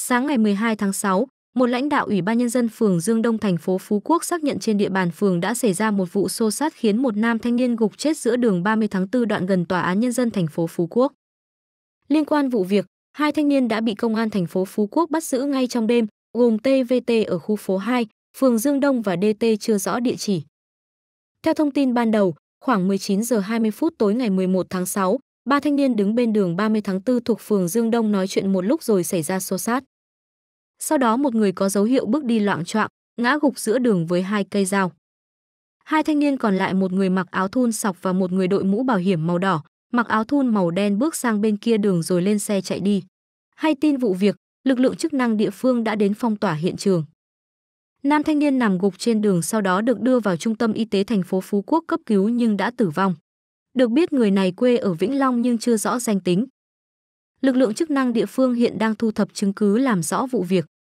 Sáng ngày 12 tháng 6, một lãnh đạo Ủy ban Nhân dân phường Dương Đông thành phố Phú Quốc xác nhận trên địa bàn phường đã xảy ra một vụ xô sát khiến một nam thanh niên gục chết giữa đường 30 tháng 4 đoạn gần Tòa án Nhân dân thành phố Phú Quốc. Liên quan vụ việc, hai thanh niên đã bị công an thành phố Phú Quốc bắt giữ ngay trong đêm, gồm TVT ở khu phố 2, phường Dương Đông và DT chưa rõ địa chỉ. Theo thông tin ban đầu, khoảng 19 giờ 20 phút tối ngày 11 tháng 6, ba thanh niên đứng bên đường 30 tháng 4 thuộc phường Dương Đông nói chuyện một lúc rồi xảy ra xô xát. Sau đó một người có dấu hiệu bước đi loạn choạng, ngã gục giữa đường với hai cây dao. Hai thanh niên còn lại một người mặc áo thun sọc và một người đội mũ bảo hiểm màu đỏ, mặc áo thun màu đen bước sang bên kia đường rồi lên xe chạy đi. Hay tin vụ việc, lực lượng chức năng địa phương đã đến phong tỏa hiện trường. Nam thanh niên nằm gục trên đường sau đó được đưa vào trung tâm y tế thành phố Phú Quốc cấp cứu nhưng đã tử vong. Được biết người này quê ở Vĩnh Long nhưng chưa rõ danh tính. Lực lượng chức năng địa phương hiện đang thu thập chứng cứ làm rõ vụ việc.